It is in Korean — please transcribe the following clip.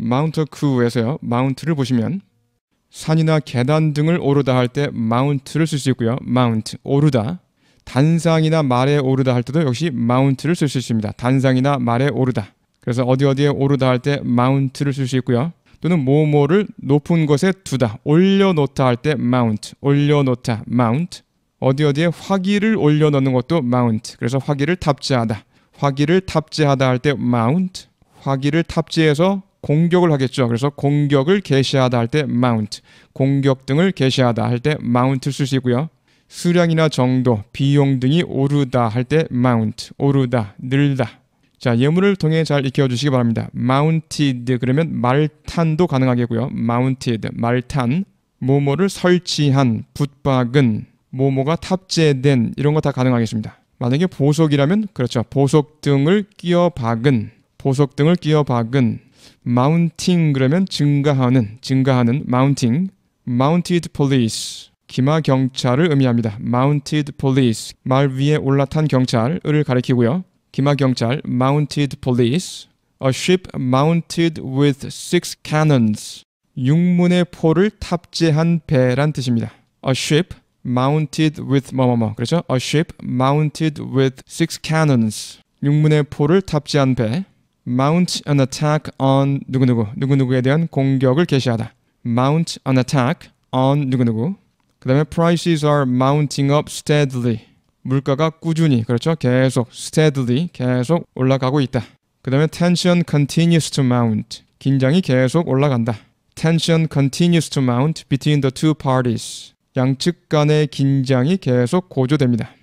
마운트 크에서요. 마운트를 보시면 산이나 계단 등을 오르다 할 때 마운트를 쓸 수 있고요. 마운트 오르다 단상이나 말에 오르다 할 때도 역시 마운트를 쓸 수 있습니다. 단상이나 말에 오르다. 그래서 어디 어디에 오르다 할 때 마운트를 쓸 수 있고요. 또는 뭐뭐를 높은 곳에 두다, 올려놓다 할 때 마운트, 올려놓다, 마운트. 어디 어디에 화기를 올려놓는 것도 마운트. 그래서 화기를 탑재하다. 화기를 탑재하다 할 때 마운트. 화기를 탑재해서 공격을 하겠죠. 그래서 공격을 개시하다 할 때 mount, 공격 등을 개시하다 할 때 mount를 쓰시고요. 수량이나 정도, 비용 등이 오르다 할 때 mount, 오르다, 늘다. 자, 예문을 통해 잘 익혀 주시기 바랍니다. mounted 그러면 말탄도 가능하겠고요. mounted 말탄, 모모를 설치한, 붙박은, 모모가 탑재된 이런 거 다 가능하겠습니다. 만약에 보석이라면 그렇죠. 보석 등을 끼어 박은, 보석 등을 끼어 박은 마운팅 그러면 증가하는 증가하는 마운팅 mounted police 기마 경찰을 의미합니다. mounted police 말 위에 올라탄 경찰을 가리키고요. 기마 경찰 mounted police a ship mounted with six cannons 육문의 포를 탑재한 배란 뜻입니다. a ship mounted with 뭐뭐뭐 그렇죠? a ship mounted with six cannons 육문의 포를 탑재한 배 mount an attack on 누구누구 누구누구에 대한 공격을 개시하다. mount an attack on 누구누구 그 다음에 prices are mounting up steadily 물가가 꾸준히 그렇죠 계속 steadily 계속 올라가고 있다 그 다음에 tension continues to mount 긴장이 계속 올라간다 tension continues to mount between the two parties 양측 간의 긴장이 계속 고조됩니다